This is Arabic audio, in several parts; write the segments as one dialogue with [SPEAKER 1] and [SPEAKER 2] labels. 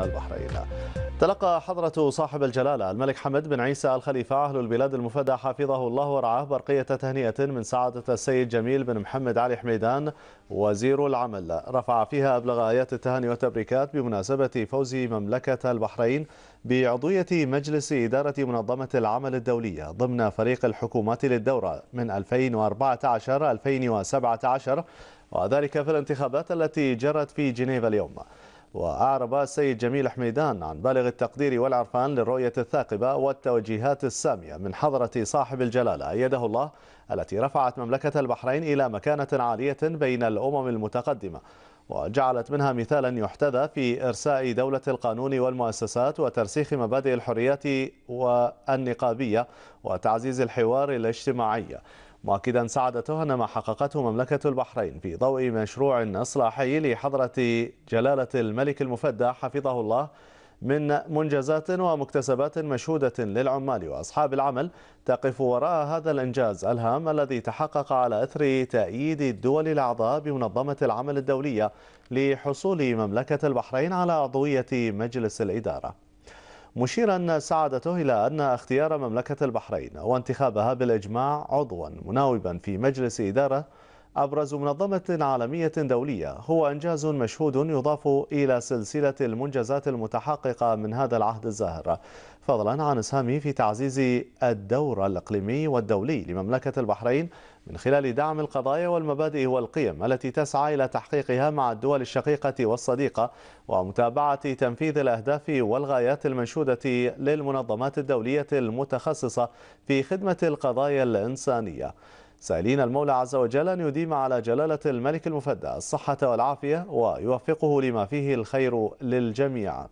[SPEAKER 1] البحرين تلقى حضرة صاحب الجلالة الملك حمد بن عيسى الخليفة أهل البلاد المفدى حفظه الله ورعاه برقية تهنئة من سعادة السيد جميل بن محمد علي حميدان وزير العمل رفع فيها أبلغ آيات التهاني والتبريكات بمناسبة فوز مملكة البحرين بعضوية مجلس إدارة منظمة العمل الدولية ضمن فريق الحكومات للدورة من 2014-2017 وذلك في الانتخابات التي جرت في جنيف اليوم وأعرب السيد جميل حميدان عن بالغ التقدير والعرفان للرؤية الثاقبة والتوجيهات السامية من حضرة صاحب الجلالة أيده الله التي رفعت مملكة البحرين إلى مكانة عالية بين الأمم المتقدمة وجعلت منها مثالا يحتذى في إرساء دولة القانون والمؤسسات وترسيخ مبادئ الحريات والنقابية وتعزيز الحوار الاجتماعي مؤكدا سعادته أن ما حققته مملكة البحرين في ضوء مشروع إصلاحي لحضرة جلالة الملك المفدى حفظه الله من منجزات ومكتسبات مشهودة للعمال وأصحاب العمل تقف وراء هذا الإنجاز الهام الذي تحقق على أثر تأييد الدول الأعضاء بمنظمة العمل الدولية لحصول مملكة البحرين على عضوية مجلس الإدارة مشيرا سعادته إلى أن اختيار مملكة البحرين وانتخابها بالإجماع عضوا مناوبا في مجلس إدارة أبرز منظمة عالمية دولية هو إنجاز مشهود يضاف إلى سلسلة المنجزات المتحققة من هذا العهد الزاهر فضلا عن إسهامه في تعزيز الدور الإقليمي والدولي لمملكة البحرين من خلال دعم القضايا والمبادئ والقيم التي تسعى إلى تحقيقها مع الدول الشقيقة والصديقة ومتابعة تنفيذ الأهداف والغايات المنشودة للمنظمات الدولية المتخصصة في خدمة القضايا الإنسانية سائلين المولى عز وجل أن يديم على جلالة الملك المفدى الصحة والعافية ويوفقه لما فيه الخير للجميع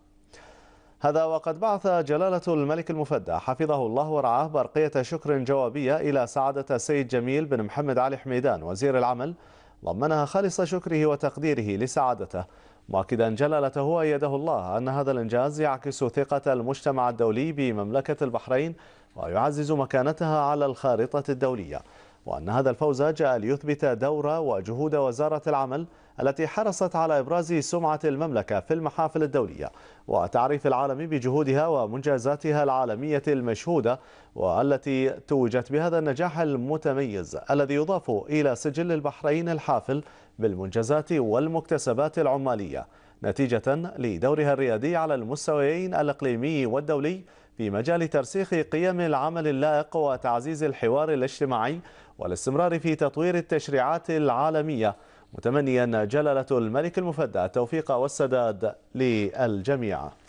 [SPEAKER 1] هذا وقد بعث جلالة الملك المفدى حفظه الله ورعاه برقية شكر جوابية إلى سعادة السيد جميل بن محمد علي حميدان وزير العمل ضمنها خالص شكره وتقديره لسعادته مؤكدا جلالته ايده الله أن هذا الإنجاز يعكس ثقة المجتمع الدولي بمملكة البحرين ويعزز مكانتها على الخارطة الدولية وأن هذا الفوز جاء ليثبت دور وجهود وزارة العمل التي حرصت على إبراز سمعة المملكة في المحافل الدولية وتعريف العالم بجهودها ومنجزاتها العالمية المشهودة والتي توجت بهذا النجاح المتميز الذي يضاف إلى سجل البحرين الحافل بالمنجزات والمكتسبات العمالية نتيجة لدورها الريادي على المستويين الإقليمي والدولي في مجال ترسيخ قيم العمل اللائق وتعزيز الحوار الاجتماعي والاستمرار في تطوير التشريعات العالمية متمنيا جلالة الملك المفدى التوفيق والسداد للجميع